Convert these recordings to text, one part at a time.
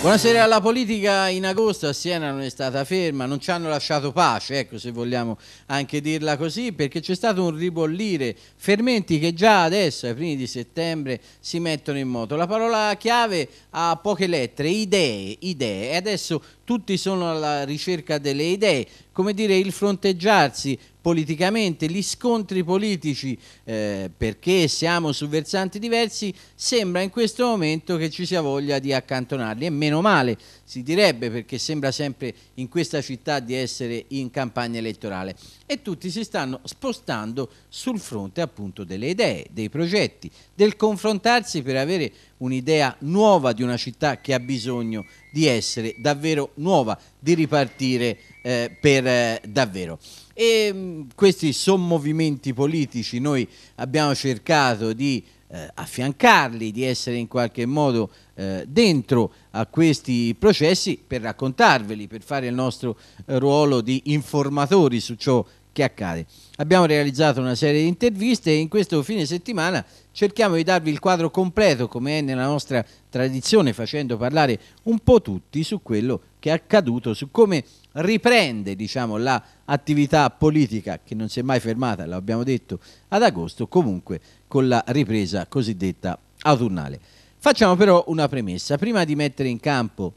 Buonasera alla politica in agosto a Siena non è stata ferma, non ci hanno lasciato pace, ecco se vogliamo anche dirla così, perché c'è stato un ribollire, fermenti che già adesso ai primi di settembre si mettono in moto. La parola chiave ha poche lettere, idee, idee, e adesso tutti sono alla ricerca delle idee, come dire il fronteggiarsi politicamente, gli scontri politici eh, perché siamo su versanti diversi, sembra in questo momento che ci sia voglia di accantonarli e meno male si direbbe perché sembra sempre in questa città di essere in campagna elettorale e tutti si stanno spostando sul fronte appunto delle idee, dei progetti, del confrontarsi per avere un'idea nuova di una città che ha bisogno di essere davvero nuova, di ripartire eh, per eh, davvero. E mh, mm, questi sommovimenti politici, noi abbiamo cercato di eh, affiancarli, di essere in qualche modo eh, dentro a questi processi per raccontarveli, per fare il nostro eh, ruolo di informatori su ciò che accade. Abbiamo realizzato una serie di interviste e in questo fine settimana cerchiamo di darvi il quadro completo, come è nella nostra tradizione, facendo parlare un po' tutti su quello che è accaduto, su come riprende diciamo, l'attività politica, che non si è mai fermata, l'abbiamo detto, ad agosto, comunque con la ripresa cosiddetta autunnale. Facciamo però una premessa. Prima di mettere in campo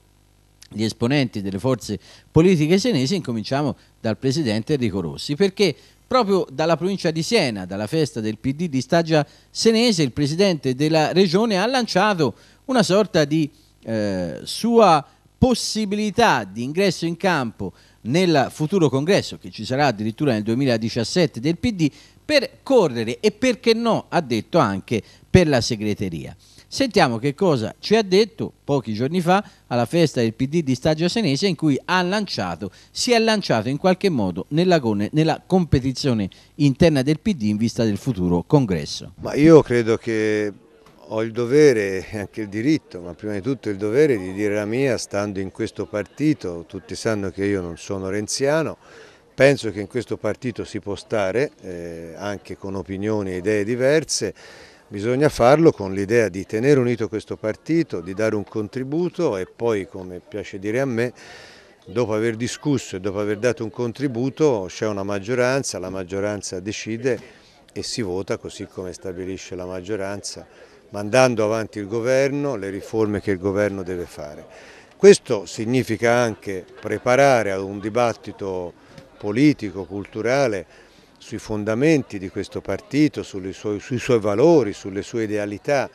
gli esponenti delle forze politiche senesi, incominciamo dal presidente Enrico Rossi, perché proprio dalla provincia di Siena, dalla festa del PD di Stagia Senese, il presidente della regione ha lanciato una sorta di eh, sua possibilità di ingresso in campo nel futuro congresso, che ci sarà addirittura nel 2017 del PD, per correre e perché no, ha detto anche per la segreteria. Sentiamo che cosa ci ha detto pochi giorni fa alla festa del PD di Stagio Senese in cui ha lanciato, si è lanciato in qualche modo nella, nella competizione interna del PD in vista del futuro congresso. Ma io credo che ho il dovere e anche il diritto, ma prima di tutto il dovere di dire la mia stando in questo partito, tutti sanno che io non sono renziano, penso che in questo partito si può stare eh, anche con opinioni e idee diverse Bisogna farlo con l'idea di tenere unito questo partito, di dare un contributo e poi, come piace dire a me, dopo aver discusso e dopo aver dato un contributo c'è una maggioranza, la maggioranza decide e si vota così come stabilisce la maggioranza, mandando avanti il governo, le riforme che il governo deve fare. Questo significa anche preparare ad un dibattito politico, culturale, sui fondamenti di questo partito, sue, sui suoi valori, sulle sue idealità,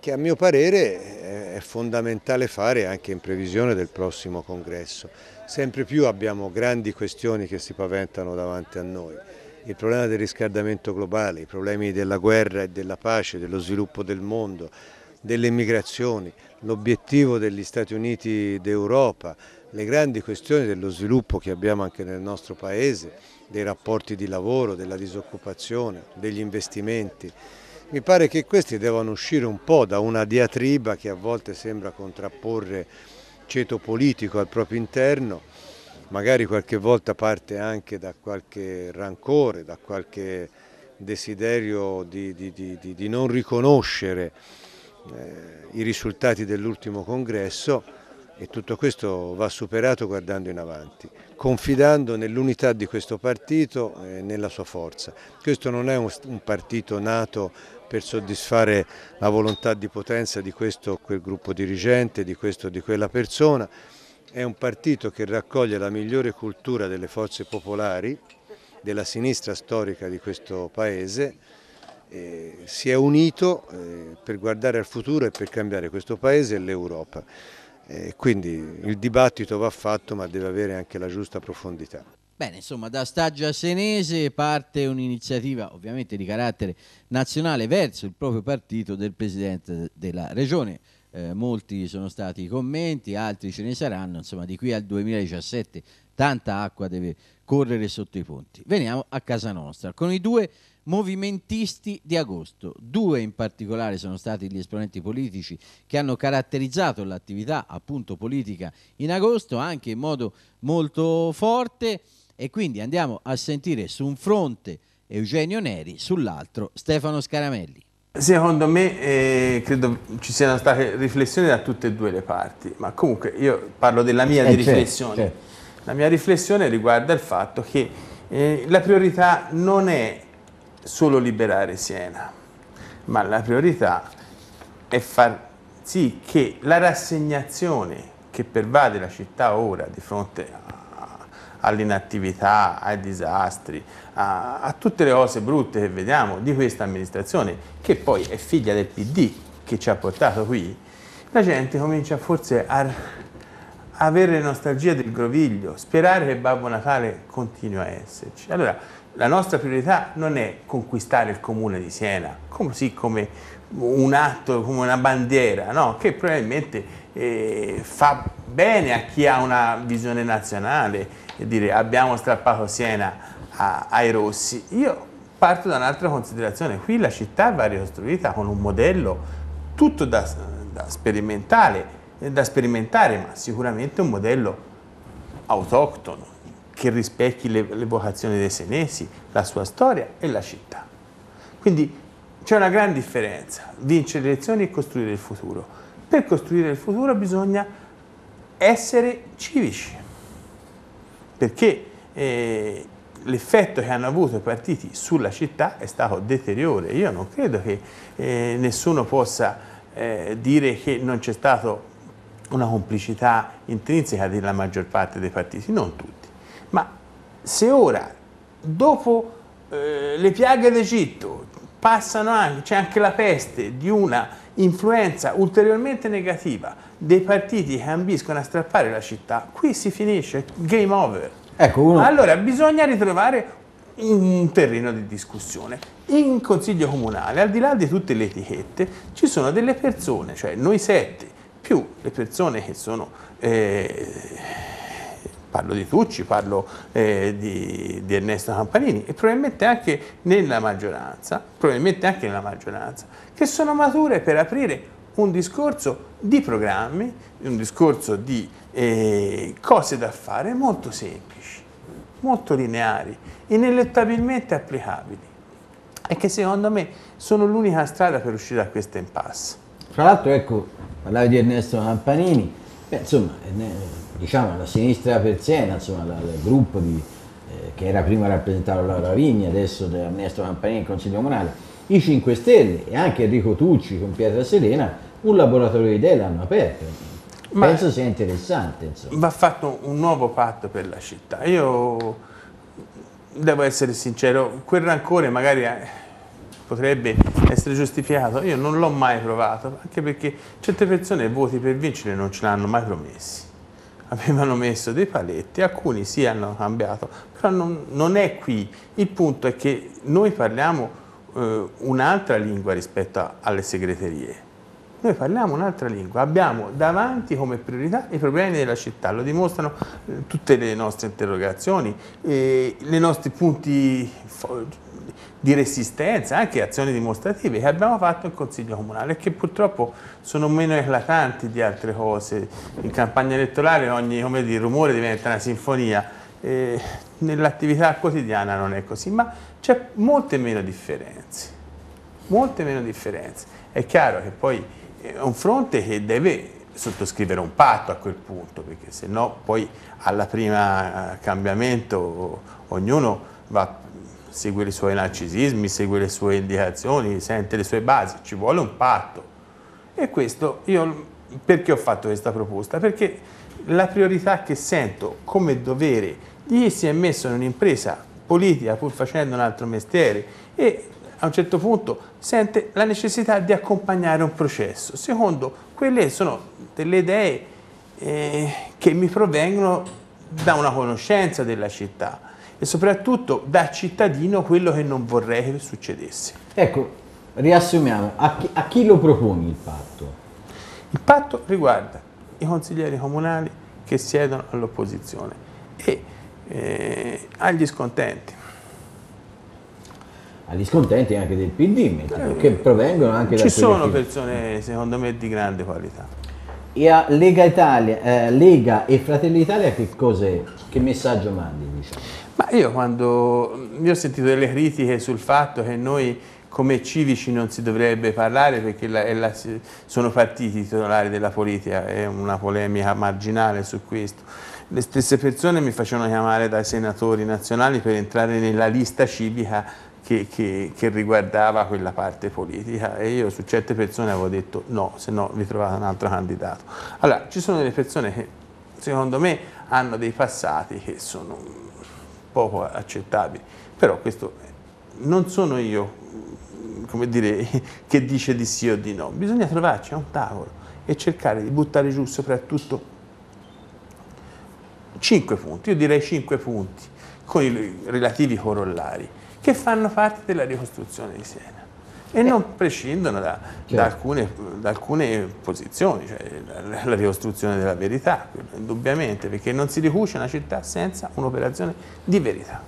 che a mio parere eh, è fondamentale fare anche in previsione del prossimo congresso. Sempre più abbiamo grandi questioni che si paventano davanti a noi. Il problema del riscaldamento globale, i problemi della guerra e della pace, dello sviluppo del mondo, delle migrazioni, l'obiettivo degli Stati Uniti d'Europa, le grandi questioni dello sviluppo che abbiamo anche nel nostro Paese, dei rapporti di lavoro, della disoccupazione, degli investimenti. Mi pare che questi devono uscire un po' da una diatriba che a volte sembra contrapporre ceto politico al proprio interno, magari qualche volta parte anche da qualche rancore, da qualche desiderio di, di, di, di non riconoscere eh, i risultati dell'ultimo congresso e tutto questo va superato guardando in avanti, confidando nell'unità di questo partito e nella sua forza. Questo non è un partito nato per soddisfare la volontà di potenza di questo o quel gruppo dirigente, di questo o di quella persona, è un partito che raccoglie la migliore cultura delle forze popolari, della sinistra storica di questo paese, e si è unito eh, per guardare al futuro e per cambiare questo paese e l'Europa. E quindi il dibattito va fatto ma deve avere anche la giusta profondità. Bene, insomma, da Staggia Senese parte un'iniziativa ovviamente di carattere nazionale verso il proprio partito del Presidente della Regione. Eh, molti sono stati i commenti, altri ce ne saranno, insomma, di qui al 2017 tanta acqua deve correre sotto i ponti. Veniamo a casa nostra con i due movimentisti di agosto. Due in particolare sono stati gli esponenti politici che hanno caratterizzato l'attività appunto politica in agosto anche in modo molto forte e quindi andiamo a sentire su un fronte Eugenio Neri, sull'altro Stefano Scaramelli. Secondo me eh, credo ci siano state riflessioni da tutte e due le parti, ma comunque io parlo della mia eh, di certo, riflessione. Certo, certo. La mia riflessione riguarda il fatto che eh, la priorità non è solo liberare Siena, ma la priorità è far sì che la rassegnazione che pervade la città ora di fronte all'inattività, ai disastri, a, a, tutte le cose brutte che vediamo di questa amministrazione, che poi è figlia del PD che ci ha portato qui, la gente comincia forse a avere nostalgia del groviglio, sperare che Babbo Natale continui a esserci. Allora, la nostra priorità non è conquistare il comune di Siena, così come un atto, come una bandiera, no? che probabilmente eh, fa bene a chi ha una visione nazionale dire abbiamo strappato Siena a, ai rossi. Io parto da un'altra considerazione, qui la città va ricostruita con un modello tutto da, da, sperimentare, da sperimentare, ma sicuramente un modello autoctono che rispecchi le, le vocazioni dei senesi, la sua storia e la città. Quindi c'è una gran differenza, vincere le elezioni e costruire il futuro. Per costruire il futuro bisogna essere civici, perché eh, l'effetto che hanno avuto i partiti sulla città è stato deteriore. Io non credo che eh, nessuno possa eh, dire che non c'è stata una complicità intrinseca della maggior parte dei partiti, non tutti se ora, dopo eh, le piaghe d'Egitto, passano anche, c'è anche la peste di una influenza ulteriormente negativa dei partiti che ambiscono a strappare la città, qui si finisce, game over. Ecco, uno... Allora bisogna ritrovare un terreno di discussione. In consiglio comunale, al di là di tutte le etichette, ci sono delle persone, cioè noi sette, più le persone che sono... Eh, parlo di Tucci, parlo eh, di, di, Ernesto Campanini e probabilmente anche nella maggioranza, probabilmente anche nella maggioranza, che sono mature per aprire un discorso di programmi, un discorso di eh, cose da fare molto semplici, molto lineari, ineluttabilmente applicabili e che secondo me sono l'unica strada per uscire da questa impasse. Tra l'altro ecco, parlavi di Ernesto Campanini, Beh, insomma, eh, diciamo la sinistra persiana, insomma, la, il gruppo di, eh, che era prima rappresentato la Ravigni, adesso da Ernesto Campanini, il Consiglio Comunale, i 5 Stelle e anche Enrico Tucci con Pietra Serena, un laboratorio di idee l'hanno aperto. Ma Penso sia interessante. Insomma. Va fatto un nuovo patto per la città. Io devo essere sincero, quel rancore magari potrebbe essere giustificato, io non l'ho mai provato, anche perché certe persone voti per vincere non ce l'hanno mai promessi. Avevano messo dei paletti, alcuni sì, hanno cambiato, però non, non, è qui. Il punto è che noi parliamo eh, un'altra lingua rispetto a, alle segreterie. Noi parliamo un'altra lingua, abbiamo davanti come priorità i problemi della città, lo dimostrano eh, tutte le nostre interrogazioni, eh, i nostri punti di resistenza, anche azioni dimostrative che abbiamo fatto in Consiglio Comunale che purtroppo sono meno eclatanti di altre cose. In campagna elettorale ogni dire, rumore diventa una sinfonia, eh, nell'attività quotidiana non è così, ma c'è molte meno differenze, molte meno differenze. È chiaro che poi è un fronte che deve sottoscrivere un patto a quel punto, perché se no poi alla prima eh, cambiamento ognuno va segue i suoi narcisismi, segue le sue indicazioni, sente le sue basi, ci vuole un patto. E questo io perché ho fatto questa proposta? Perché la priorità che sento come dovere di chi si è messo in un'impresa politica pur facendo un altro mestiere e a un certo punto sente la necessità di accompagnare un processo. Secondo, quelle sono delle idee eh, che mi provengono da una conoscenza della città e soprattutto da cittadino quello che non vorrei che succedesse. Ecco, riassumiamo, a chi, a chi lo proponi il patto? Il patto riguarda i consiglieri comunali che siedono all'opposizione e eh, agli scontenti agli scontenti anche del PD, mettiamo, eh, che provengono anche da... Ci sono persone secondo me di grande qualità. E a Lega, Italia, eh, Lega e Fratelli Italia che, che messaggio mandi? Diciamo? Ma io quando io ho sentito delle critiche sul fatto che noi come civici non si dovrebbe parlare perché la, la, sono partiti titolari della politica, è una polemica marginale su questo. Le stesse persone mi facevano chiamare dai senatori nazionali per entrare nella lista civica che, che, che, riguardava quella parte politica e io su certe persone avevo detto no, se no vi trovate un altro candidato. Allora, ci sono delle persone che secondo me hanno dei passati che sono poco accettabili. Però questo non sono io come dire, che dice di sì o di no, bisogna trovarci a un tavolo e cercare di buttare giù soprattutto 5 punti, io direi 5 punti, con i relativi corollari, che fanno parte della ricostruzione di Siena e non eh. prescindono da, certo. da, alcune, da alcune, posizioni, cioè la, la, ricostruzione della verità, indubbiamente, perché non si ricuce una città senza un'operazione di verità.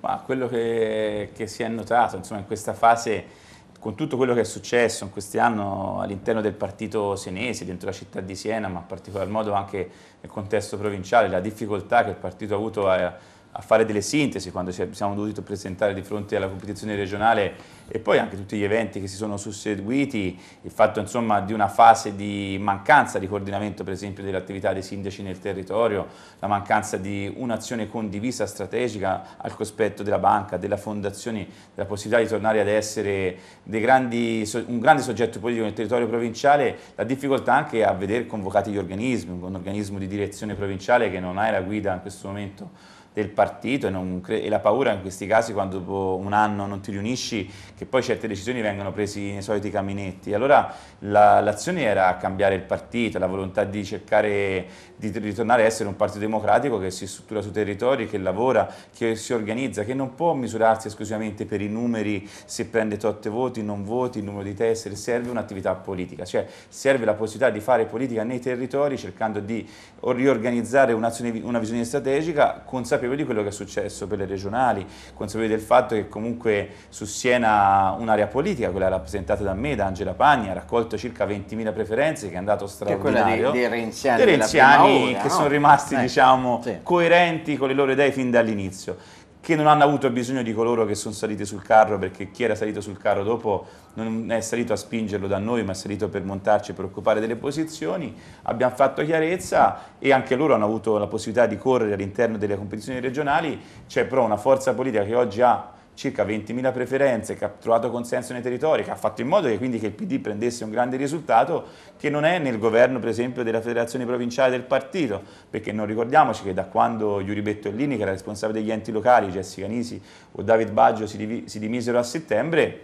Ma quello che, che si è notato insomma, in questa fase con tutto quello che è successo in questi anni all'interno del partito senese, dentro la città di Siena, ma in particolar modo anche nel contesto provinciale, la difficoltà che il partito ha avuto a, a fare delle sintesi quando ci siamo dovuti presentare di fronte alla competizione regionale e poi anche tutti gli eventi che si sono susseguiti, il fatto insomma di una fase di mancanza di coordinamento per esempio dell'attività dei sindaci nel territorio, la mancanza di un'azione condivisa strategica al cospetto della banca, della fondazione, della possibilità di tornare ad essere grandi, un grande soggetto politico nel territorio provinciale, la difficoltà anche a vedere convocati gli organismi, un organismo di direzione provinciale che non ha la guida in questo momento del partito e, non, e, la paura in questi casi quando dopo un anno non ti riunisci che poi certe decisioni vengano prese nei soliti caminetti. Allora l'azione la, era cambiare il partito, la volontà di cercare di ritornare a essere un partito democratico che si struttura su territori, che lavora, che si organizza, che non può misurarsi esclusivamente per i numeri, se prende totte voti, non voti, il numero di tessere, serve un'attività politica, cioè serve la possibilità di fare politica nei territori cercando di riorganizzare una visione strategica consapevoli di quello che è successo per le regionali, consapevoli del fatto che comunque su Siena un'area politica, quella rappresentata da me, da Angela Pagni, ha raccolto circa 20.000 preferenze che è andato straordinario. Che quella dei, dei renziani, dei renziani che no? sono rimasti eh. diciamo, sì. coerenti con le loro idee fin dall'inizio che non hanno avuto bisogno di coloro che sono saliti sul carro, perché chi era salito sul carro dopo non è salito a spingerlo da noi, ma è salito per montarci, per occupare delle posizioni. Abbiamo fatto chiarezza e anche loro hanno avuto la possibilità di correre all'interno delle competizioni regionali. C'è però una forza politica che oggi ha circa 20.000 preferenze, che ha trovato consenso nei territori, che ha fatto in modo che quindi che il PD prendesse un grande risultato che non è nel governo per esempio della federazione provinciale del partito, perché non ricordiamoci che da quando Yuri Bettolini, che era responsabile degli enti locali, Jessica Nisi o David Baggio si, div- si dimisero a settembre,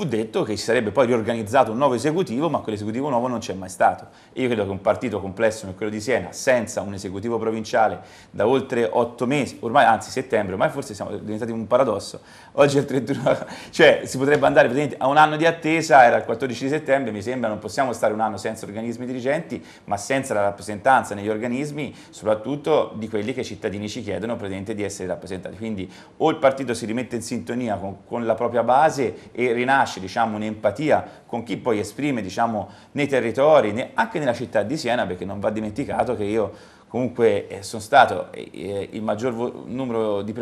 fu detto che si sarebbe poi riorganizzato un nuovo esecutivo, ma quell'esecutivo nuovo non c'è mai stato. E io credo che un partito complesso come quello di Siena, senza un esecutivo provinciale da oltre otto mesi, ormai anzi settembre, ormai forse siamo diventati un paradosso, oggi è il 31, cioè si potrebbe andare a un anno di attesa, era il 14 settembre, mi sembra, non possiamo stare un anno senza organismi dirigenti, ma senza la rappresentanza negli organismi, soprattutto di quelli che i cittadini ci chiedono di essere rappresentati. Quindi o il partito si rimette in sintonia con, con la propria base e rinasce nasce diciamo, un'empatia con chi poi esprime diciamo, nei territori, ne, anche nella città di Siena, perché non va dimenticato che io comunque eh, sono stato eh, eh il maggior numero di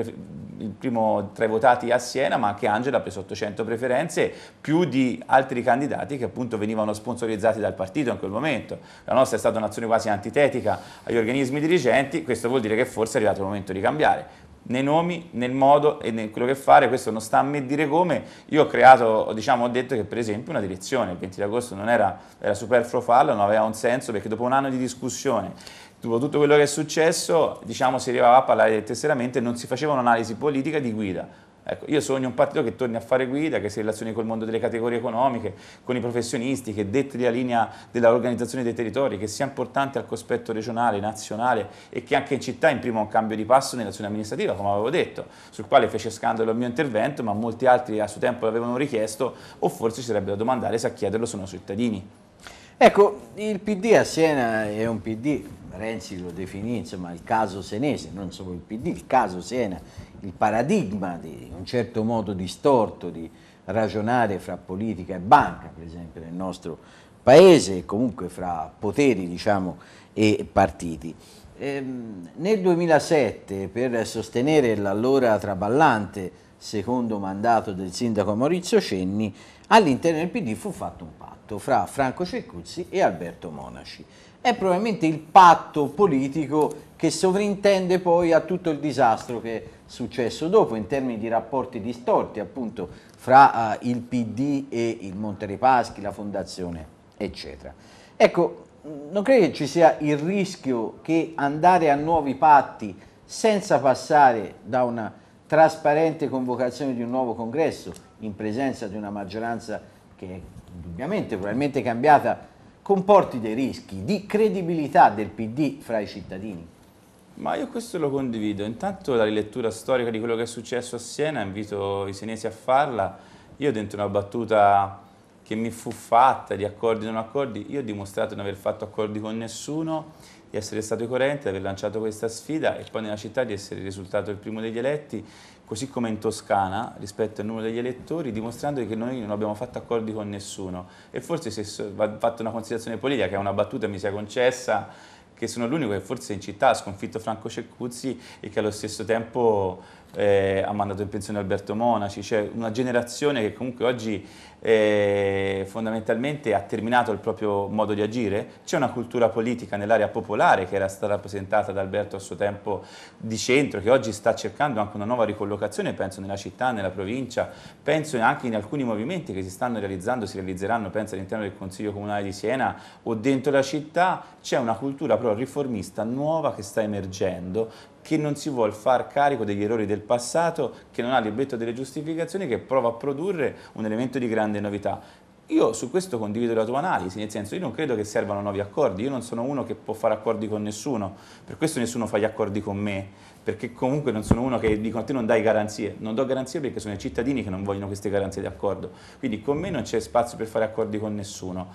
il primo tra i votati a Siena, ma anche Angela ha preso 800 preferenze, più di altri candidati che appunto venivano sponsorizzati dal partito in quel momento. La nostra è stata un'azione quasi antitetica agli organismi dirigenti, questo vuol dire che forse è arrivato il momento di cambiare nei nomi, nel modo e nel quello che fare, questo non sta a me dire come, io ho creato, diciamo, ho detto che per esempio una direzione, il 20 agosto non era, era superfluo farlo, non aveva un senso perché dopo un anno di discussione, dopo tutto quello che è successo, diciamo, si arrivava a parlare del tesseramento e non si faceva un'analisi politica di guida, Ecco, io sogno un partito che torni a fare guida, che si relazioni col mondo delle categorie economiche, con i professionisti, che detti la linea dell'organizzazione dei territori, che sia importante al cospetto regionale, nazionale e che anche in città imprima un cambio di passo nell'azione amministrativa, come avevo detto, sul quale fece scandalo il mio intervento, ma molti altri a suo tempo l'avevano richiesto o forse ci sarebbe da domandare se a chiederlo sono cittadini. Ecco, il PD a Siena è un PD Renzi lo definì insomma il caso senese, non solo il PD, il caso Siena, il paradigma di un certo modo distorto di ragionare fra politica e banca, per esempio nel nostro paese e comunque fra poteri diciamo, e partiti. Ehm, nel 2007 per sostenere l'allora traballante secondo mandato del sindaco Maurizio Cenni, all'interno del PD fu fatto un patto fra Franco Cercuzzi e Alberto Monaci. È probabilmente il patto politico che sovrintende poi a tutto il disastro che è successo dopo in termini di rapporti distorti appunto fra uh, il PD e il Monte dei Paschi, la fondazione eccetera. Ecco, non credo che ci sia il rischio che andare a nuovi patti senza passare da una trasparente convocazione di un nuovo congresso in presenza di una maggioranza che è indubbiamente probabilmente cambiata comporti dei rischi di credibilità del PD fra i cittadini? Ma io questo lo condivido, intanto la rilettura storica di quello che è successo a Siena, invito i senesi a farla, io dentro una battuta che mi fu fatta di accordi o non accordi, io ho dimostrato di non aver fatto accordi con nessuno, di essere stato coerente, di aver lanciato questa sfida e poi nella città di essere risultato il primo degli eletti, così come in Toscana rispetto al numero degli elettori, dimostrando che noi non abbiamo fatto accordi con nessuno. E forse se va fatta una considerazione politica, che è una battuta mi sia concessa, che sono l'unico che forse in città ha sconfitto Franco Ceccuzzi e che allo stesso tempo eh, ha mandato in pensione Alberto Monaci, cioè una generazione che comunque oggi eh, fondamentalmente ha terminato il proprio modo di agire, c'è una cultura politica nell'area popolare che era stata rappresentata da Alberto a suo tempo di centro, che oggi sta cercando anche una nuova ricollocazione, penso nella città, nella provincia, penso anche in alcuni movimenti che si stanno realizzando, si realizzeranno, penso all'interno del Consiglio Comunale di Siena o dentro la città, c'è una cultura però riformista nuova che sta emergendo, che non si vuole far carico degli errori del passato, che non ha libretto delle giustificazioni, che prova a produrre un elemento di grande grande novità. Io su questo condivido la tua analisi, nel senso io non credo che servano nuovi accordi, io non sono uno che può fare accordi con nessuno, per questo nessuno fa gli accordi con me, perché comunque non sono uno che dico a te non dai garanzie, non do garanzie perché sono i cittadini che non vogliono queste garanzie di accordo, quindi con me non c'è spazio per fare accordi con nessuno,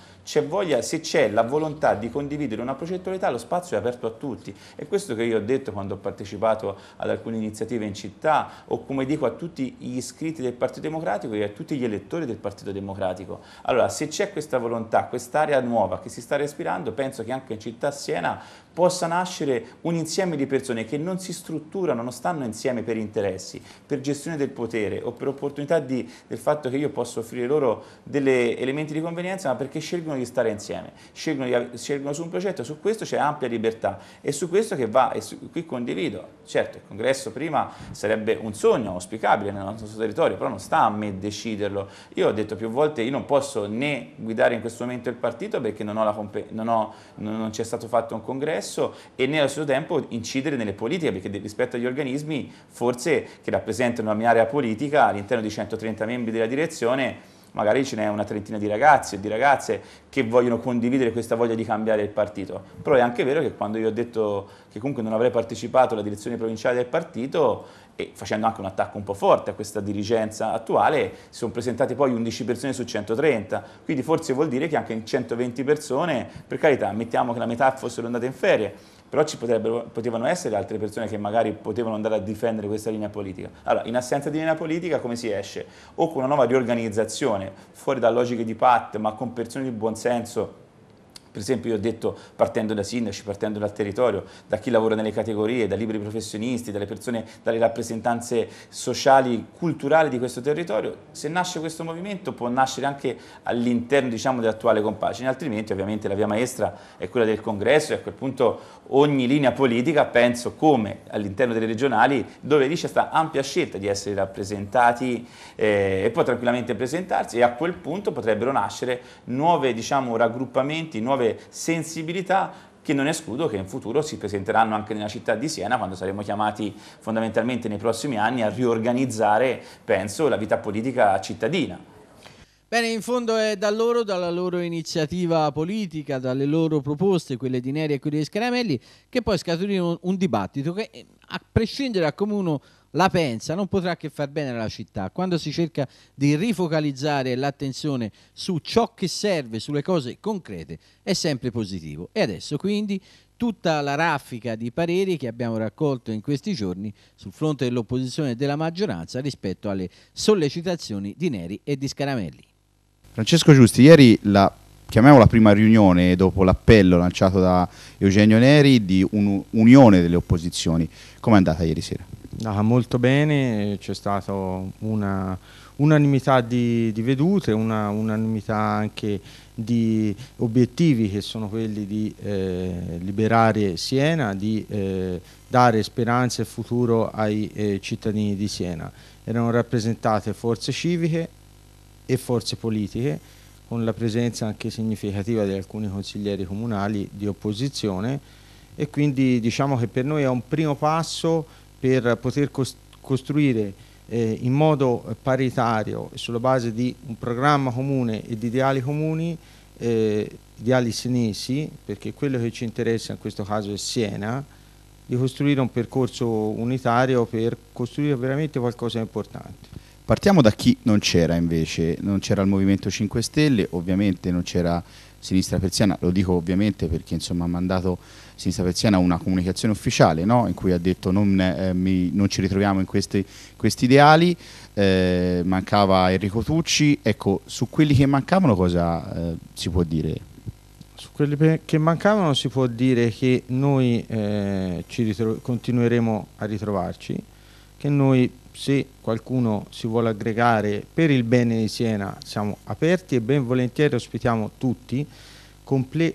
voglia, se c'è la volontà di condividere una progettualità lo spazio è aperto a tutti, è questo che io ho detto quando ho partecipato ad alcune iniziative in città o come dico a tutti gli iscritti del Partito Democratico e a tutti gli elettori del Partito Democratico, allora se c'è questa volontà, quest'area nuova che si sta respirando, penso che anche in città Siena possa nascere un insieme di persone che non si strutturano, non stanno insieme per interessi, per gestione del potere o per opportunità di, del fatto che io posso offrire loro degli elementi di convenienza, ma perché scelgono di stare insieme, scelgono, di, scelgono su un progetto, su questo c'è ampia libertà e su questo che va, e su, qui condivido, certo il congresso prima sarebbe un sogno auspicabile nel nostro territorio, però non sta a me deciderlo, io ho detto più volte io non posso né guidare in questo momento il partito perché non, ho la, non, ho, non c'è stato fatto un congresso, stesso e nello stesso tempo incidere nelle politiche, perché rispetto agli organismi forse che rappresentano la mia area politica all'interno di 130 membri della direzione magari ce n'è una trentina di ragazzi o di ragazze che vogliono condividere questa voglia di cambiare il partito. Però è anche vero che quando io ho detto che comunque non avrei partecipato alla direzione provinciale del partito, e facendo anche un attacco un po' forte a questa dirigenza attuale, si sono presentate poi 11 persone su 130, quindi forse vuol dire che anche in 120 persone, per carità, mettiamo che la metà fossero andate in ferie, però ci potevano essere altre persone che magari potevano andare a difendere questa linea politica. Allora, in assenza di linea politica come si esce? O con una nuova riorganizzazione, fuori da logiche di pat, ma con persone di buonsenso per esempio io ho detto, partendo da sindaci, partendo dal territorio, da chi lavora nelle categorie, da liberi professionisti, dalle persone, dalle rappresentanze sociali, culturali di questo territorio, se nasce questo movimento può nascere anche all'interno diciamo, dell'attuale compagine, altrimenti ovviamente la via maestra è quella del congresso e a quel punto ogni linea politica, penso come all'interno delle regionali, dove lì c'è questa ampia scelta di essere rappresentati eh, e può tranquillamente presentarsi e a quel punto potrebbero nascere nuovi diciamo, raggruppamenti, nuove nuove sensibilità che non escludo che in futuro si presenteranno anche nella città di Siena quando saremo chiamati fondamentalmente nei prossimi anni a riorganizzare, penso, la vita politica cittadina. Bene, in fondo è da loro, dalla loro iniziativa politica, dalle loro proposte, quelle di Neri e quelle di Scaramelli, che poi scaturirono un dibattito che, eh, a prescindere da come uno la pensa non potrà che far bene alla città. Quando si cerca di rifocalizzare l'attenzione su ciò che serve, sulle cose concrete, è sempre positivo. E adesso quindi tutta la raffica di pareri che abbiamo raccolto in questi giorni sul fronte dell'opposizione e della maggioranza rispetto alle sollecitazioni di Neri e di Scaramelli. Francesco Giusti, ieri la chiamiamola prima riunione dopo l'appello lanciato da Eugenio Neri di un'unione delle opposizioni. Come è andata ieri sera? andata molto bene, c'è stata una unanimità di, di, vedute, una unanimità anche di obiettivi che sono quelli di eh, liberare Siena, di eh, dare speranza e futuro ai eh, cittadini di Siena. Erano rappresentate forze civiche e forze politiche, con la presenza anche significativa di alcuni consiglieri comunali di opposizione e quindi diciamo che per noi è un primo passo per poter costruire eh, in modo paritario e sulla base di un programma comune e di ideali comuni, eh, ideali senesi, perché quello che ci interessa in questo caso è Siena, di costruire un percorso unitario per costruire veramente qualcosa di importante. Partiamo da chi non c'era invece, non c'era il Movimento 5 Stelle, ovviamente non c'era Sinistra Persiana, lo dico ovviamente perché insomma ha mandato Sinistra Persiana una comunicazione ufficiale no? in cui ha detto non, eh, mi, non ci ritroviamo in questi, questi ideali, eh, mancava Enrico Tucci, ecco su quelli che mancavano cosa eh, si può dire? Su quelli che mancavano si può dire che noi eh, continueremo a ritrovarci, che noi se qualcuno si vuole aggregare per il bene di Siena siamo aperti e ben volentieri ospitiamo tutti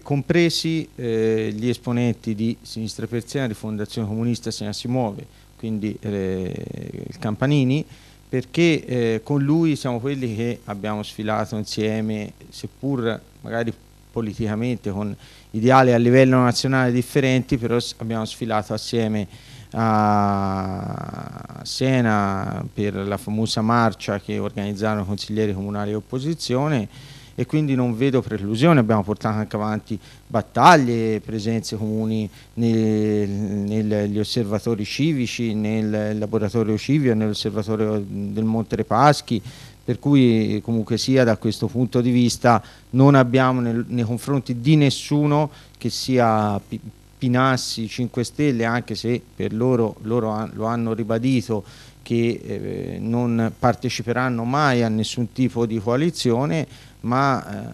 compresi eh, gli esponenti di Sinistra Persiana, Fondazione Comunista Se si muove, quindi eh, Campanini, perché eh, con lui siamo quelli che abbiamo sfilato insieme, seppur magari politicamente con ideali a livello nazionale differenti, però abbiamo sfilato assieme a Siena per la famosa marcia che organizzarono consiglieri comunali e opposizione e quindi non vedo preclusione, abbiamo portato anche avanti battaglie, presenze comuni negli osservatori civici, nel laboratorio civio, nell'osservatorio del Monte Paschi, per cui comunque sia da questo punto di vista non abbiamo nel, nei confronti di nessuno che sia Pinassi 5 Stelle, anche se per loro, loro lo hanno ribadito che eh, non parteciperanno mai a nessun tipo di coalizione, ma eh,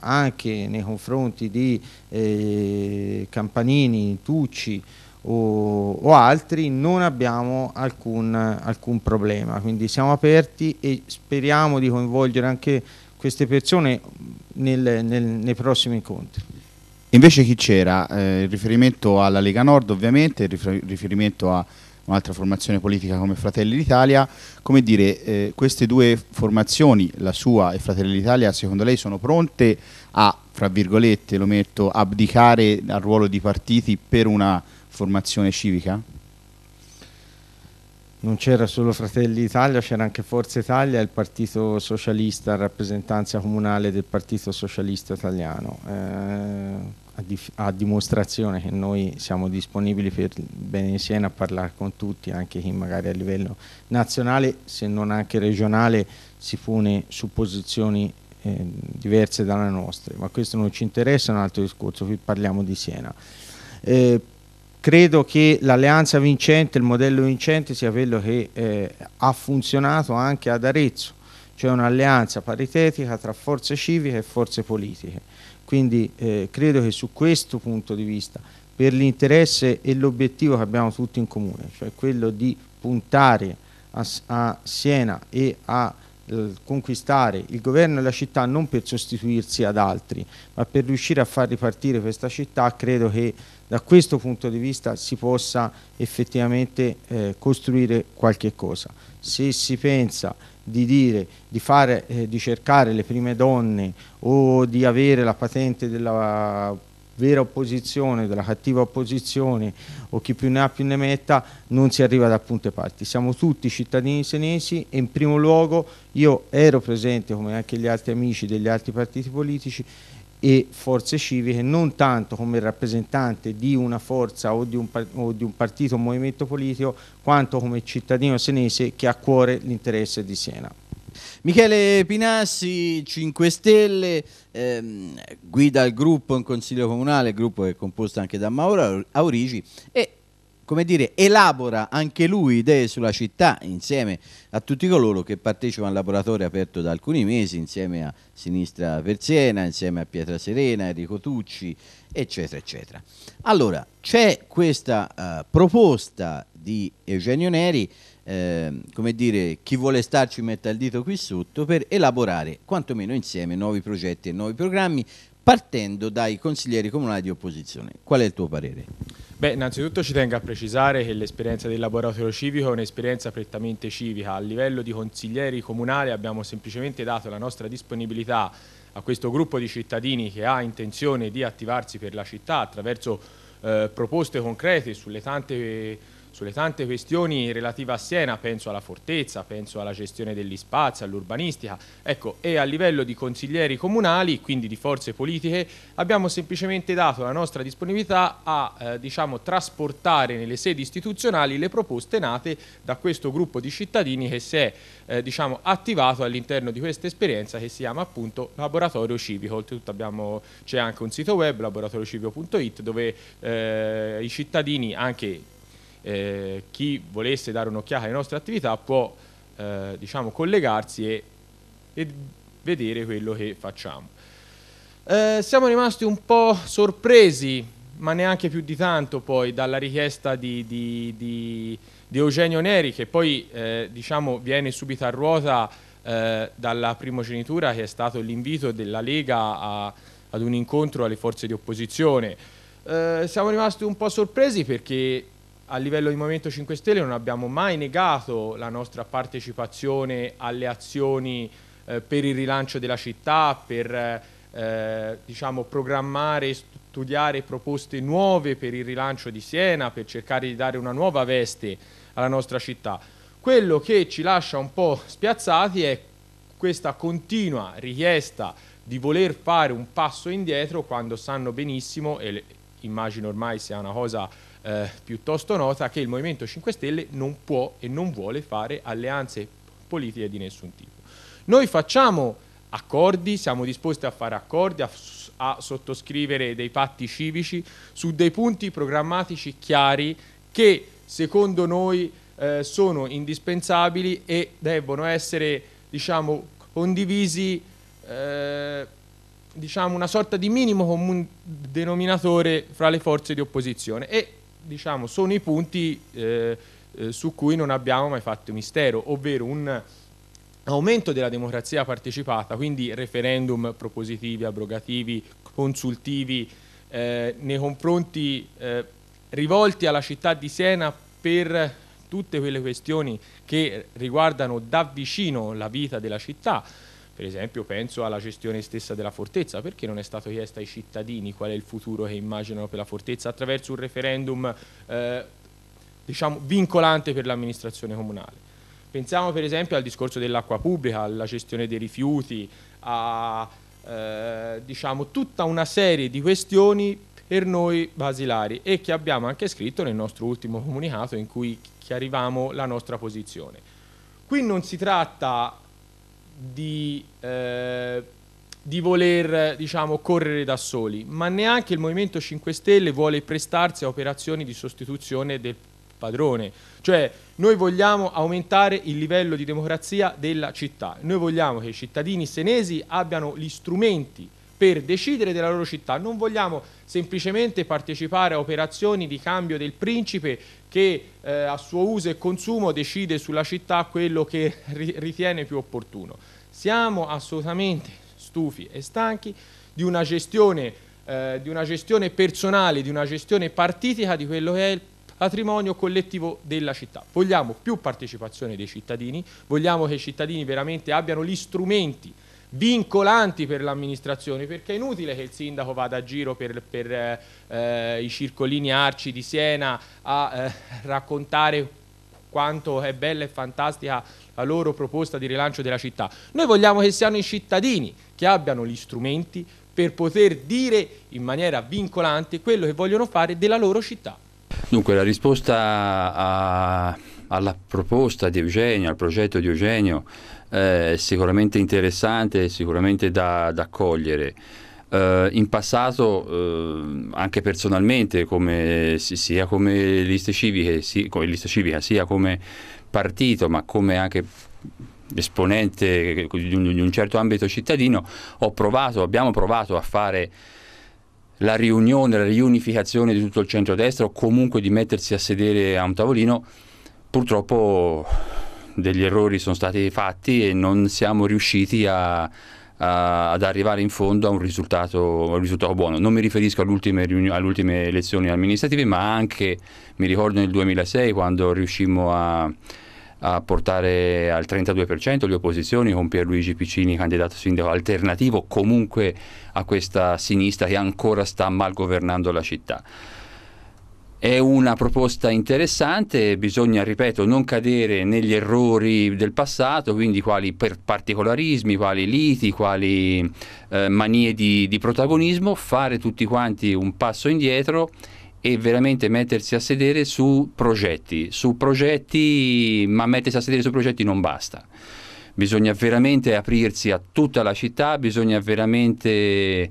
anche nei confronti di eh, Campanini, Tucci o, o, altri non abbiamo alcun, alcun problema, quindi siamo aperti e speriamo di coinvolgere anche queste persone nel, nel, nei prossimi incontri. Invece chi c'era? Eh, riferimento alla Lega Nord ovviamente, rifer riferimento a un'altra formazione politica come Fratelli d'Italia, come dire, eh, queste due formazioni, la sua e Fratelli d'Italia, secondo lei sono pronte a, fra virgolette, lo metto, abdicare al ruolo di partiti per una formazione civica? non c'era solo Fratelli d'Italia, c'era anche Forza Italia e il Partito Socialista, rappresentanza comunale del Partito Socialista Italiano. Eh, a, dimostrazione che noi siamo disponibili per bene in Siena a parlare con tutti, anche chi magari a livello nazionale, se non anche regionale, si pone su posizioni eh, diverse dalle nostre, ma questo non ci interessa, è un altro discorso, qui parliamo di Siena. Eh, credo che l'alleanza vincente, il modello vincente sia quello che eh, ha funzionato anche ad Arezzo, cioè un'alleanza paritetica tra forze civiche e forze politiche quindi eh, credo che su questo punto di vista, per l'interesse e l'obiettivo che abbiamo tutti in comune, cioè quello di puntare a, a Siena e a eh, conquistare il governo e la città non per sostituirsi ad altri, ma per riuscire a far ripartire questa città, credo che da questo punto di vista si possa effettivamente eh, costruire qualche cosa. Se si pensa di dire di, fare, eh, di cercare le prime donne o di avere la patente della vera opposizione, della cattiva opposizione o chi più ne ha più ne metta, non si arriva da punte parti. Siamo tutti cittadini senesi e in primo luogo io ero presente, come anche gli altri amici degli altri partiti politici, e forze civiche non tanto come rappresentante di una forza o di un, o di un partito o un movimento politico quanto come cittadino senese che ha a cuore l'interesse di Siena. Michele Pinassi, 5 Stelle, ehm, guida il gruppo in Consiglio Comunale, gruppo che è composto anche da Mauro Aurigi e come dire, elabora anche lui idee sulla città insieme a tutti coloro che partecipano al laboratorio aperto da alcuni mesi, insieme a Sinistra Persiena, insieme a Pietra Serena, Enrico Tucci, eccetera, eccetera. Allora, c'è questa uh, proposta di Eugenio Neri, eh, come dire, chi vuole starci metta il dito qui sotto per elaborare quantomeno insieme nuovi progetti e nuovi programmi partendo dai consiglieri comunali di opposizione. Qual è il tuo parere? Beh, innanzitutto ci tengo a precisare che l'esperienza del laboratorio civico è un'esperienza prettamente civica. A livello di consiglieri comunali abbiamo semplicemente dato la nostra disponibilità a questo gruppo di cittadini che ha intenzione di attivarsi per la città attraverso eh, proposte concrete sulle tante sulle tante questioni relative a Siena, penso alla fortezza, penso alla gestione degli spazi, all'urbanistica, ecco, e a livello di consiglieri comunali, quindi di forze politiche, abbiamo semplicemente dato la nostra disponibilità a eh, diciamo, trasportare nelle sedi istituzionali le proposte nate da questo gruppo di cittadini che si è eh, diciamo, attivato all'interno di questa esperienza che si chiama appunto Laboratorio Civico, oltretutto c'è anche un sito web laboratoriocivico.it dove eh, i cittadini anche eh, chi volesse dare un'occhiata alle nostre attività può eh, diciamo, collegarsi e, e, vedere quello che facciamo. Eh, siamo rimasti un po' sorpresi, ma neanche più di tanto poi, dalla richiesta di, di, di, di Eugenio Neri, che poi eh, diciamo, viene subito a ruota eh, dalla primogenitura, che è stato l'invito della Lega a, ad un incontro alle forze di opposizione. Eh, siamo rimasti un po' sorpresi perché a livello di Movimento 5 Stelle non abbiamo mai negato la nostra partecipazione alle azioni eh, per il rilancio della città, per eh, diciamo, programmare, studiare proposte nuove per il rilancio di Siena, per cercare di dare una nuova veste alla nostra città. Quello che ci lascia un po' spiazzati è questa continua richiesta di voler fare un passo indietro quando sanno benissimo, e immagino ormai sia una cosa eh, piuttosto nota che il Movimento 5 Stelle non può e non vuole fare alleanze politiche di nessun tipo. Noi facciamo accordi, siamo disposti a fare accordi, a, a sottoscrivere dei patti civici su dei punti programmatici chiari che secondo noi eh, sono indispensabili e devono essere diciamo, condivisi eh, diciamo una sorta di minimo comune denominatore fra le forze di opposizione e diciamo, sono i punti eh, eh, su cui non abbiamo mai fatto mistero, ovvero un aumento della democrazia partecipata, quindi referendum propositivi, abrogativi, consultivi eh, nei confronti eh, rivolti alla città di Siena per tutte quelle questioni che riguardano da vicino la vita della città, per esempio penso alla gestione stessa della fortezza, perché non è stato chiesto ai cittadini qual è il futuro che immaginano per la fortezza attraverso un referendum eh, diciamo, vincolante per l'amministrazione comunale. Pensiamo per esempio al discorso dell'acqua pubblica, alla gestione dei rifiuti, a eh, diciamo, tutta una serie di questioni per noi basilari e che abbiamo anche scritto nel nostro ultimo comunicato in cui chiarivamo la nostra posizione. Qui non si tratta di, eh, di voler diciamo, correre da soli, ma neanche il Movimento 5 Stelle vuole prestarsi a operazioni di sostituzione del padrone. Cioè noi vogliamo aumentare il livello di democrazia della città, noi vogliamo che i cittadini senesi abbiano gli strumenti per decidere della loro città, non vogliamo semplicemente partecipare a operazioni di cambio del principe che eh, a suo uso e consumo decide sulla città quello che ri ritiene più opportuno. Siamo assolutamente stufi e stanchi di una gestione, eh, di una gestione personale, di una gestione partitica di quello che è il patrimonio collettivo della città. Vogliamo più partecipazione dei cittadini, vogliamo che i cittadini veramente abbiano gli strumenti vincolanti per l'amministrazione, perché è inutile che il sindaco vada a giro per, per eh, i circolini arci di Siena a eh, raccontare quanto è bella e fantastica la loro proposta di rilancio della città. Noi vogliamo che siano i cittadini che abbiano gli strumenti per poter dire in maniera vincolante quello che vogliono fare della loro città. Dunque la risposta a, alla proposta di Eugenio, al progetto di Eugenio eh, sicuramente interessante, sicuramente da, da cogliere. Uh, eh, in passato, uh, anche personalmente, come, sia come liste civiche, si, come lista civica, sia come partito, ma come anche esponente di un, di un certo ambito cittadino, provato, abbiamo provato a fare la riunione, la riunificazione di tutto il centrodestra o comunque di mettersi a sedere a un tavolino, purtroppo degli errori sono stati fatti e non siamo riusciti a, a, ad arrivare in fondo a un, risultato, a un risultato buono. Non mi riferisco alle ultime elezioni amministrative, ma anche mi ricordo nel 2006 quando riuscimmo a, a portare al 32% le opposizioni con Pierluigi Piccini candidato sindaco alternativo comunque a questa sinistra che ancora sta mal governando la città. È una proposta interessante, bisogna, ripeto, non cadere negli errori del passato, quindi quali particolarismi, quali liti, quali eh, manie di, di protagonismo, fare tutti quanti un passo indietro e veramente mettersi a sedere su progetti, su progetti, ma mettersi a sedere su progetti non basta. Bisogna veramente aprirsi a tutta la città, bisogna veramente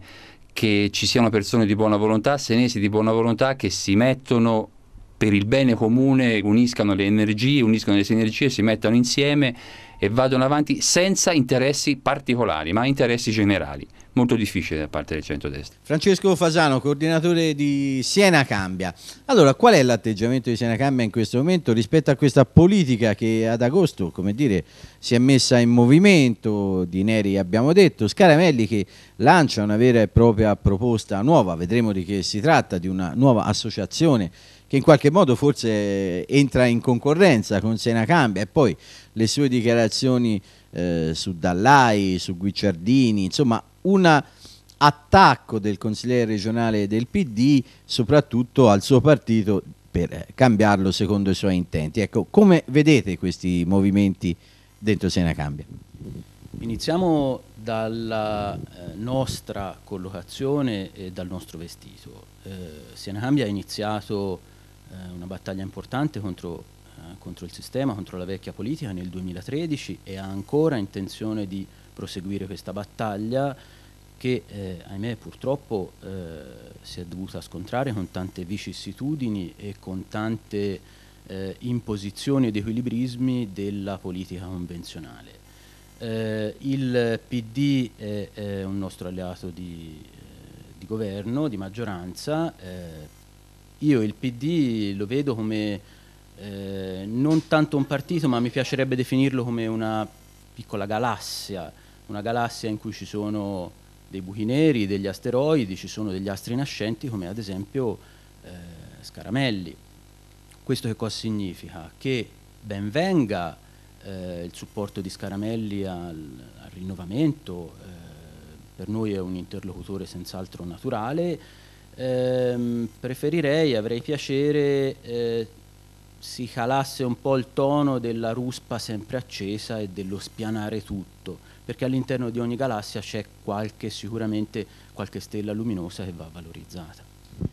che ci siano persone di buona volontà, senesi di buona volontà che si mettono per il bene comune, uniscano le energie, uniscono le sinergie, si mettono insieme e vadano avanti senza interessi particolari, ma interessi generali molto difficile da parte del centrodestra. Francesco Fasano, coordinatore di Siena Cambia. Allora, qual è l'atteggiamento di Siena Cambia in questo momento rispetto a questa politica che ad agosto, come dire, si è messa in movimento, di Neri abbiamo detto, Scaramelli che lancia una vera e propria proposta nuova, vedremo di che si tratta, di una nuova associazione che in qualche modo forse entra in concorrenza con Siena Cambia e poi le sue dichiarazioni eh, su Dallai, su Guicciardini, insomma un attacco del consigliere regionale del PD soprattutto al suo partito per cambiarlo secondo i suoi intenti. Ecco, come vedete questi movimenti dentro Sena Cambia? Iniziamo dalla eh, nostra collocazione e dal nostro vestito. Eh, Sena Cambia ha iniziato eh, una battaglia importante contro, eh, contro, il sistema, contro la vecchia politica nel 2013 e ha ancora intenzione di proseguire questa battaglia che eh, ahimè purtroppo eh, si è dovuta scontrare con tante vicissitudini e con tante eh, imposizioni ed equilibrismi della politica convenzionale. Eh, il PD è, è, un nostro alleato di, eh, di governo, di maggioranza, eh, io il PD lo vedo come non tanto un partito ma mi piacerebbe definirlo come una piccola galassia una galassia in cui ci sono dei buchi neri, degli asteroidi, ci sono degli astri nascenti come ad esempio eh, Scaramelli. Questo che cosa significa? Che ben venga eh, il supporto di Scaramelli al, al rinnovamento, eh, per noi è un interlocutore senz'altro naturale, ehm, preferirei, avrei piacere eh, si calasse un po' il tono della ruspa sempre accesa e dello spianare tutto perché all'interno di ogni galassia c'è qualche, sicuramente qualche stella luminosa che va valorizzata.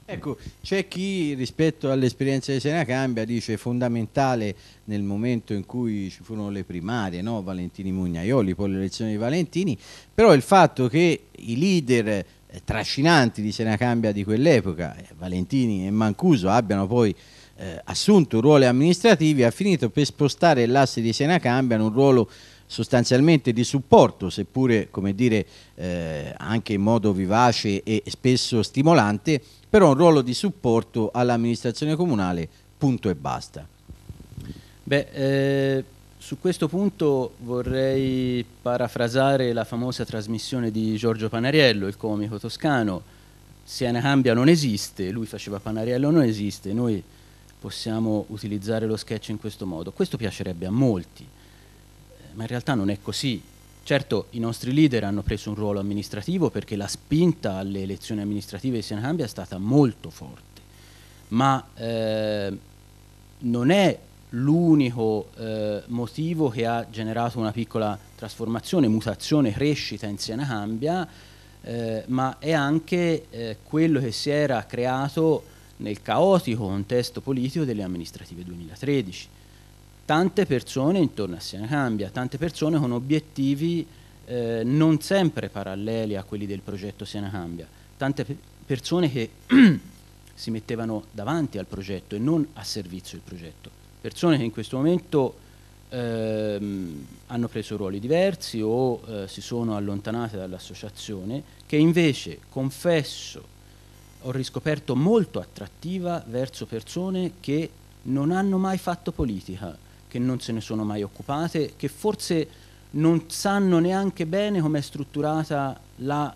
Ecco, c'è chi rispetto all'esperienza di Sena Cambia dice fondamentale nel momento in cui ci furono le primarie, no? Valentini Mugnaioli, poi le elezioni di Valentini, però il fatto che i leader eh, trascinanti di Sena Cambia di quell'epoca, eh, Valentini e Mancuso, abbiano poi eh, assunto ruoli amministrativi ha finito per spostare l'asse di Sena Cambia in un ruolo sostanzialmente di supporto, seppure come dire, eh, anche in modo vivace e spesso stimolante, però un ruolo di supporto all'amministrazione comunale, punto e basta. Beh, eh, su questo punto vorrei parafrasare la famosa trasmissione di Giorgio Panariello, il comico toscano, Siena cambia non esiste, lui faceva Panariello non esiste, noi possiamo utilizzare lo sketch in questo modo. Questo piacerebbe a molti, ma in realtà non è così. Certo, i nostri leader hanno preso un ruolo amministrativo perché la spinta alle elezioni amministrative di Siena Cambia è stata molto forte, ma eh, non è l'unico eh, motivo che ha generato una piccola trasformazione, mutazione, crescita in Siena Cambia, eh, ma è anche eh, quello che si era creato nel caotico contesto politico delle amministrative 2013 tante persone intorno a Siena Cambia, tante persone con obiettivi eh, non sempre paralleli a quelli del progetto Siena Cambia, tante pe persone che si mettevano davanti al progetto e non a servizio del progetto, persone che in questo momento ehm, hanno preso ruoli diversi o eh, si sono allontanate dall'associazione, che invece, confesso, ho riscoperto molto attrattiva verso persone che non hanno mai fatto politica, che non se ne sono mai occupate, che forse non sanno neanche bene com'è strutturata la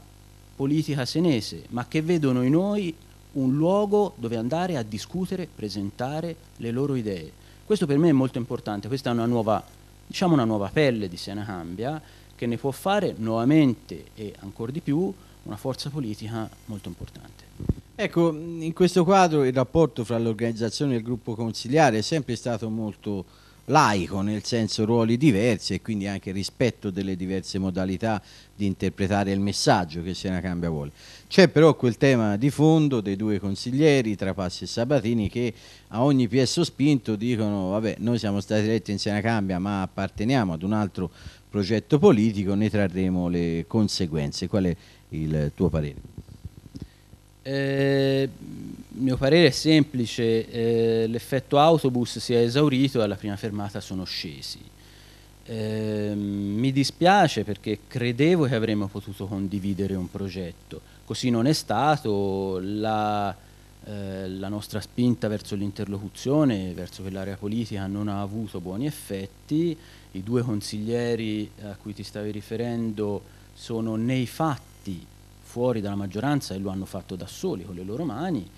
politica senese, ma che vedono in noi un luogo dove andare a discutere, presentare le loro idee. Questo per me è molto importante, questa è una nuova, diciamo una nuova pelle di Sena Cambia che ne può fare nuovamente e ancora di più una forza politica molto importante. Ecco, in questo quadro il rapporto fra l'organizzazione e il gruppo consiliare è sempre stato molto laico, nel senso ruoli diversi e quindi anche rispetto delle diverse modalità di interpretare il messaggio che Siena Cambia vuole. C'è però quel tema di fondo dei due consiglieri, Trapassi e Sabatini, che a ogni piesso spinto dicono vabbè noi siamo stati eletti in Siena Cambia ma apparteniamo ad un altro progetto politico, ne trarremo le conseguenze. Qual è il tuo parere? Eh, mio parere è semplice, eh, l'effetto autobus si è esaurito e alla prima fermata sono scesi. Eh, mi dispiace perché credevo che avremmo potuto condividere un progetto, così non è stato, la, eh, la nostra spinta verso l'interlocuzione, verso quell'area politica non ha avuto buoni effetti, i due consiglieri a cui ti stavi riferendo sono nei fatti fuori dalla maggioranza e lo hanno fatto da soli con le loro mani.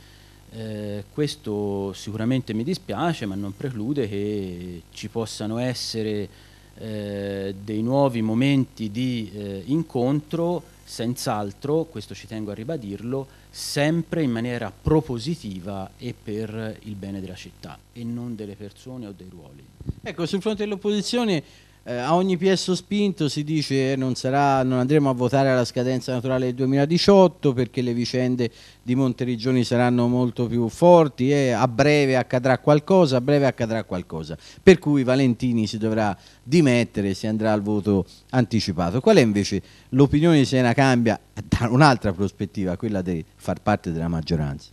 Eh, questo sicuramente mi dispiace, ma non preclude che ci possano essere eh, dei nuovi momenti di eh, incontro, senz'altro, questo ci tengo a ribadirlo, sempre in maniera propositiva e per il bene della città e non delle persone o dei ruoli. Ecco, sul fronte dell'opposizione eh, a ogni piesso spinto si dice che eh, non, non, andremo a votare alla scadenza naturale del 2018 perché le vicende di Monteriggioni saranno molto più forti e eh, a breve accadrà qualcosa, a breve accadrà qualcosa. Per cui Valentini si dovrà dimettere e si andrà al voto anticipato. Qual è invece l'opinione di Sena Cambia da un'altra prospettiva, quella di far parte della maggioranza?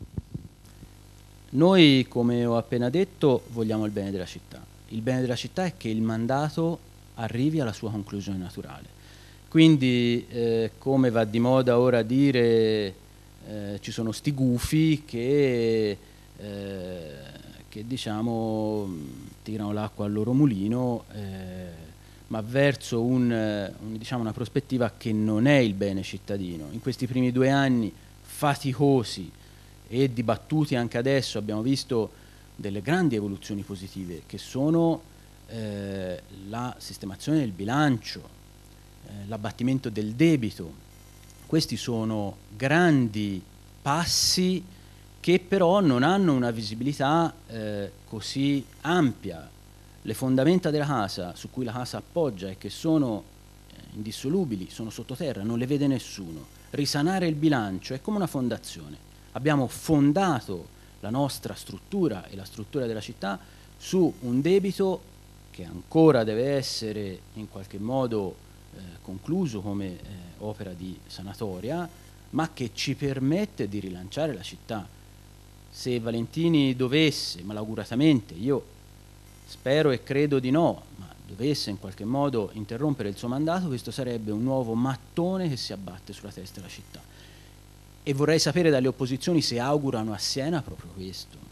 Noi, come ho appena detto, vogliamo il bene della città. Il bene della città è che il mandato arrivi alla sua conclusione naturale. Quindi, eh, come va di moda ora dire, eh, ci sono sti gufi che, eh, che diciamo, tirano l'acqua al loro mulino, eh, ma verso un, eh, un, diciamo, una prospettiva che non è il bene cittadino. In questi primi due anni faticosi e dibattuti anche adesso abbiamo visto delle grandi evoluzioni positive che sono la sistemazione del bilancio, eh, l'abbattimento del debito. Questi sono grandi passi che però non hanno una visibilità eh, così ampia. Le fondamenta della casa su cui la casa appoggia e che sono eh, indissolubili, sono sottoterra, non le vede nessuno. Risanare il bilancio è come una fondazione. Abbiamo fondato la nostra struttura e la struttura della città su un debito che ancora deve essere in qualche modo eh, concluso come eh, opera di sanatoria, ma che ci permette di rilanciare la città. Se Valentini dovesse, malauguratamente, io spero e credo di no, ma dovesse in qualche modo interrompere il suo mandato, questo sarebbe un nuovo mattone che si abbatte sulla testa della città. E vorrei sapere dalle opposizioni se augurano a Siena proprio questo.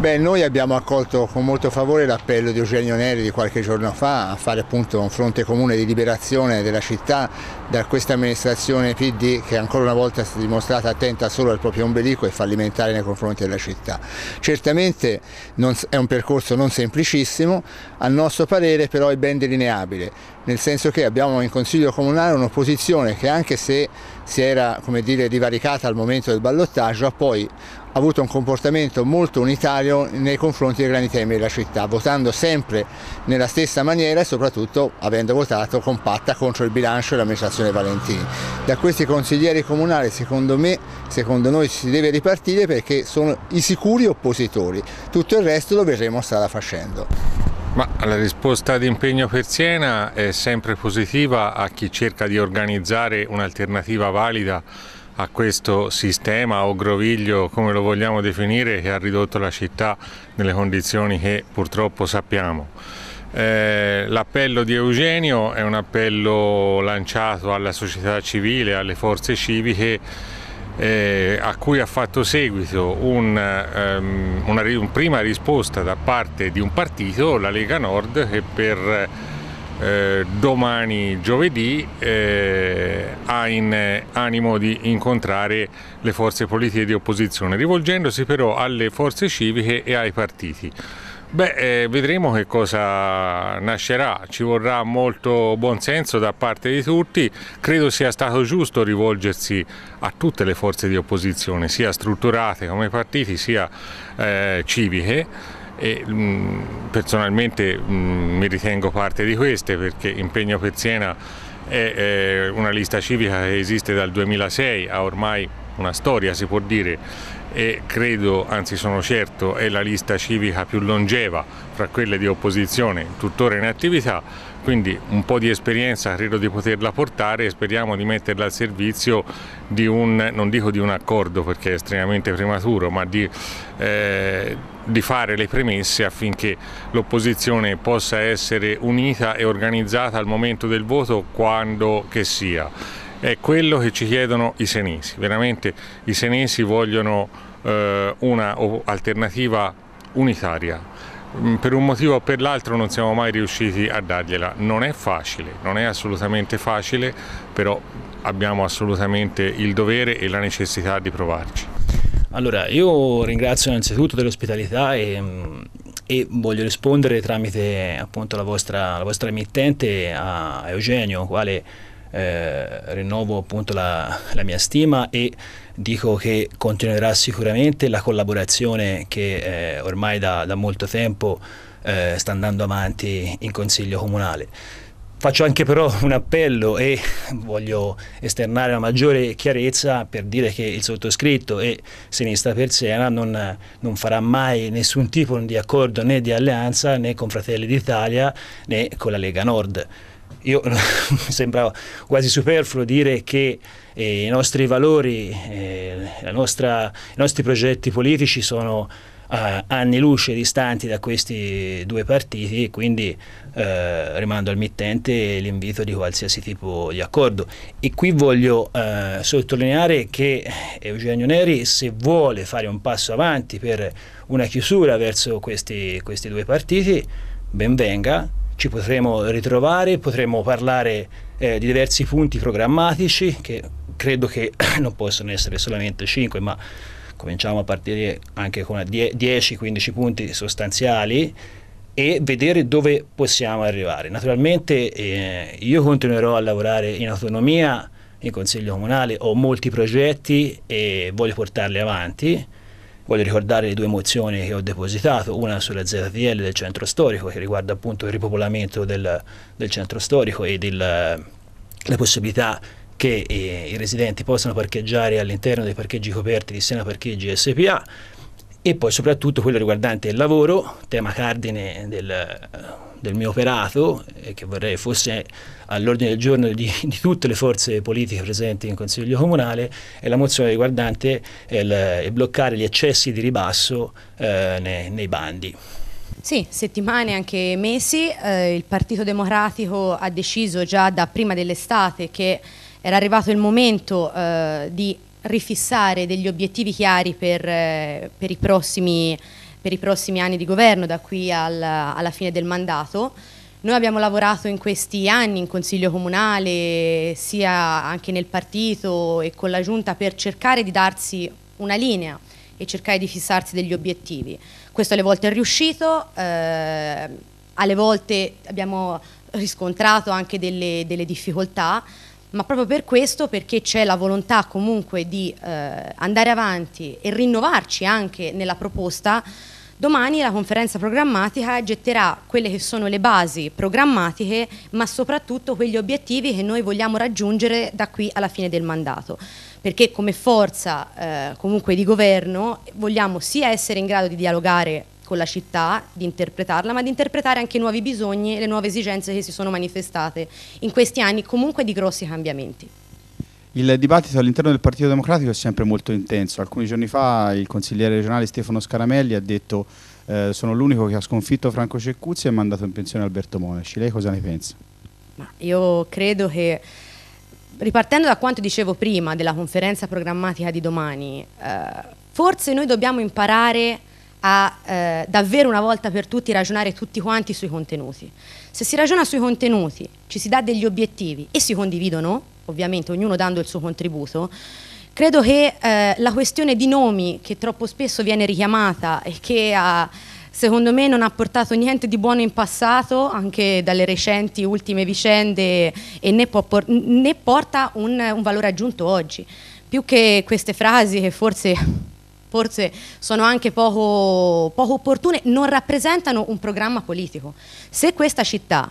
Beh, noi abbiamo accolto con molto favore l'appello di Eugenio Neri di qualche giorno fa a fare appunto un fronte comune di liberazione della città da questa amministrazione PD che ancora una volta si è dimostrata attenta solo al proprio ombelico e fallimentare nei confronti della città. Certamente non, è un percorso non semplicissimo, a nostro parere però è ben delineabile, nel senso che abbiamo in Consiglio Comunale un'opposizione che anche se si era come dire, divaricata al momento del ballottaggio ha poi avuto un comportamento molto unitario nei confronti dei grandi temi della città, votando sempre nella stessa maniera e soprattutto avendo votato compatta contro il bilancio dell'amministrazione Valentini. Da questi consiglieri comunali secondo me, secondo noi si deve ripartire perché sono i sicuri oppositori, tutto il resto lo vedremo strada facendo. Ma la risposta di impegno per Siena è sempre positiva a chi cerca di organizzare un'alternativa valida a questo sistema o groviglio, come lo vogliamo definire, che ha ridotto la città nelle condizioni che purtroppo sappiamo. Eh, l'appello di Eugenio è un appello lanciato alla società civile, alle forze civiche eh, a cui ha fatto seguito un, um, una, una prima risposta da parte di un partito, la Lega Nord, che per eh, domani giovedì eh, ha in eh, animo di incontrare le forze politiche di opposizione, rivolgendosi però alle forze civiche e ai partiti. Beh, eh, vedremo che cosa nascerà, ci vorrà molto buonsenso da parte di tutti, credo sia stato giusto rivolgersi a tutte le forze di opposizione, sia strutturate come partiti sia eh, civiche e mh, mm, personalmente mh, mm, mi ritengo parte di queste perché Impegno per Siena è, è una lista civica che esiste dal 2006, ha ormai una storia si può dire e credo, anzi sono certo, è la lista civica più longeva fra quelle di opposizione tuttora in attività quindi un po' di esperienza credo di poterla portare e speriamo di metterla al servizio di un, non dico di un accordo perché è estremamente prematuro, ma di, eh, di fare le premesse affinché l'opposizione possa essere unita e organizzata al momento del voto quando che sia. È quello che ci chiedono i senesi, veramente i senesi vogliono eh, una alternativa unitaria Mm, per un motivo o per l'altro non siamo mai riusciti a dargliela. Non è facile, non è assolutamente facile, però abbiamo assolutamente il dovere e la necessità di provarci. Allora, io ringrazio innanzitutto dell'ospitalità e, mm, e, voglio rispondere tramite appunto la vostra, la vostra emittente a Eugenio, quale eh, rinnovo appunto la, la, mia stima e dico che continuerà sicuramente la collaborazione che eh, ormai da, da, molto tempo eh, sta andando avanti in Consiglio Comunale. Faccio anche però un appello e voglio esternare una maggiore chiarezza per dire che il sottoscritto e Sinistra per Siena non, non farà mai nessun tipo di accordo né di alleanza né con Fratelli d'Italia né con la Lega Nord. Io, mi sembra quasi superfluo dire che eh, i nostri valori, eh, nostra, i nostri progetti politici sono eh, anni luce distanti da questi due partiti e quindi eh, rimando al mittente l'invito di qualsiasi tipo di accordo. E qui voglio eh, sottolineare che Eugenio Neri se vuole fare un passo avanti per una chiusura verso questi, questi due partiti, ben venga, ci potremo ritrovare, potremo parlare eh, di diversi punti programmatici che credo che non possono essere solamente 5, ma cominciamo a partire anche con 10-15 punti sostanziali e vedere dove possiamo arrivare. Naturalmente eh, io continuerò a lavorare in autonomia in consiglio comunale, ho molti progetti e voglio portarli avanti Voglio ricordare le due mozioni che ho depositato, una sulla ZTL del centro storico che riguarda appunto il ripopolamento del, del centro storico e del, la possibilità che eh, i residenti possano parcheggiare all'interno dei parcheggi coperti di Sena Parcheggi SPA e poi soprattutto quello riguardante il lavoro, tema cardine del del mio operato e eh, che vorrei fosse all'ordine del giorno di, di, tutte le forze politiche presenti in Consiglio Comunale è la mozione riguardante il, il bloccare gli eccessi di ribasso eh, nei, nei bandi. Sì, settimane, anche mesi. Eh, il Partito Democratico ha deciso già da prima dell'estate che era arrivato il momento eh, di rifissare degli obiettivi chiari per, eh, per i prossimi anni per i prossimi anni di governo, da qui al, alla fine del mandato. Noi abbiamo lavorato in questi anni in Consiglio Comunale, sia anche nel partito e con la Giunta, per cercare di darsi una linea e cercare di fissarsi degli obiettivi. Questo alle volte è riuscito, eh, alle volte abbiamo riscontrato anche delle, delle difficoltà, ma proprio per questo, perché c'è la volontà comunque di eh, andare avanti e rinnovarci anche nella proposta, domani la conferenza programmatica getterà quelle che sono le basi programmatiche, ma soprattutto quegli obiettivi che noi vogliamo raggiungere da qui alla fine del mandato perché come forza eh, comunque di governo vogliamo sia essere in grado di dialogare con la città, di interpretarla, ma di interpretare anche i nuovi bisogni e le nuove esigenze che si sono manifestate in questi anni comunque di grossi cambiamenti. Il dibattito all'interno del Partito Democratico è sempre molto intenso. Alcuni giorni fa il consigliere regionale Stefano Scaramelli ha detto eh, sono l'unico che ha sconfitto Franco Ceccuzzi e mandato in pensione Alberto Monaci. Lei cosa ne pensa? Ma io credo che ripartendo da quanto dicevo prima della conferenza programmatica di domani, eh, forse noi dobbiamo imparare a a eh, davvero una volta per tutti ragionare tutti quanti sui contenuti. Se si ragiona sui contenuti, ci si dà degli obiettivi e si condividono, ovviamente ognuno dando il suo contributo, credo che eh, la questione di nomi che troppo spesso viene richiamata e che ha, secondo me non ha portato niente di buono in passato, anche dalle recenti ultime vicende, e ne, por ne porta un, un valore aggiunto oggi. Più che queste frasi che forse forse sono anche poco, poco opportune, non rappresentano un programma politico. Se questa città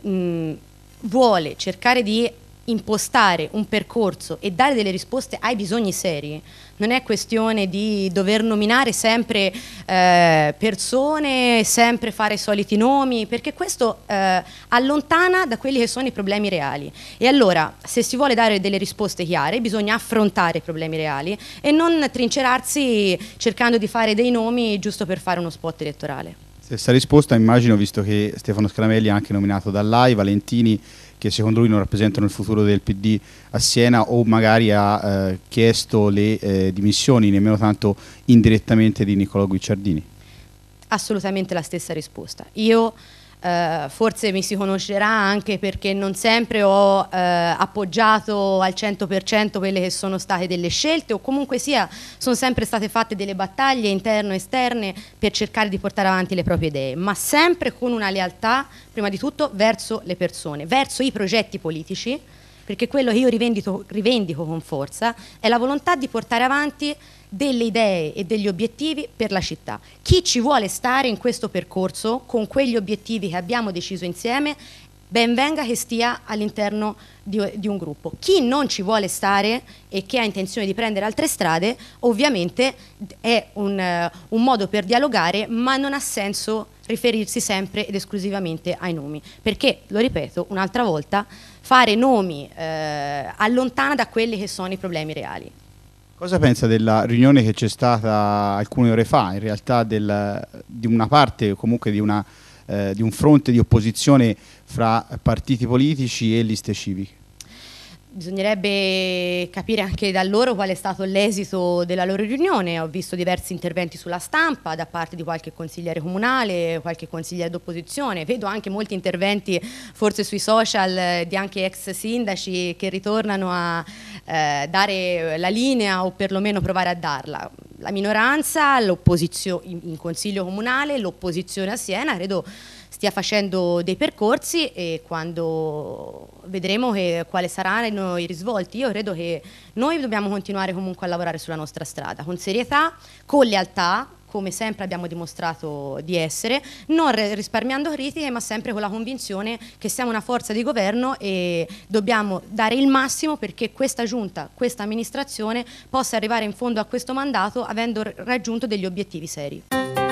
mh, vuole cercare di impostare un percorso e dare delle risposte ai bisogni seri. Non è questione di dover nominare sempre eh, persone, sempre fare i soliti nomi, perché questo eh, allontana da quelli che sono i problemi reali. E allora, se si vuole dare delle risposte chiare, bisogna affrontare i problemi reali e non trincerarsi cercando di fare dei nomi giusto per fare uno spot elettorale. Stessa risposta, immagino, visto che Stefano Scaramelli è anche nominato dall'AI, Valentini che secondo lui non rappresentano il futuro del PD a Siena o magari ha eh, chiesto le eh, dimissioni, nemmeno tanto indirettamente di Niccolò Guicciardini? Assolutamente la stessa risposta. Io eh, forse mi si conoscerà anche perché non sempre ho eh, appoggiato al 100% quelle che sono state delle scelte o comunque sia sono sempre state fatte delle battaglie interne e esterne per cercare di portare avanti le proprie idee, ma sempre con una lealtà prima di tutto verso le persone, verso i progetti politici, perché quello che io rivendico con forza è la volontà di portare avanti delle idee e degli obiettivi per la città. Chi ci vuole stare in questo percorso con quegli obiettivi che abbiamo deciso insieme, ben venga che stia all'interno di, di, un gruppo. Chi non ci vuole stare e che ha intenzione di prendere altre strade, ovviamente è un, uh, un modo per dialogare, ma non ha senso riferirsi sempre ed esclusivamente ai nomi, perché, lo ripeto un'altra volta, fare nomi eh, allontana da quelli che sono i problemi reali. Cosa pensa della riunione che c'è stata alcune ore fa, in realtà del, di una parte, comunque di, una, eh, di un fronte di opposizione fra partiti politici e liste civiche? Bisognerebbe capire anche da loro qual è stato l'esito della loro riunione. Ho visto diversi interventi sulla stampa da parte di qualche consigliere comunale, qualche consigliere d'opposizione. Vedo anche molti interventi forse sui social di anche ex sindaci che ritornano a eh, dare la linea o perlomeno provare a darla. La minoranza, l'opposizione in, consiglio comunale, l'opposizione a Siena, credo stia facendo dei percorsi e quando vedremo che, quale saranno i risvolti, io credo che noi dobbiamo continuare comunque a lavorare sulla nostra strada, con serietà, con lealtà, come sempre abbiamo dimostrato di essere, non risparmiando critiche ma sempre con la convinzione che siamo una forza di governo e dobbiamo dare il massimo perché questa giunta, questa amministrazione possa arrivare in fondo a questo mandato avendo raggiunto degli obiettivi seri.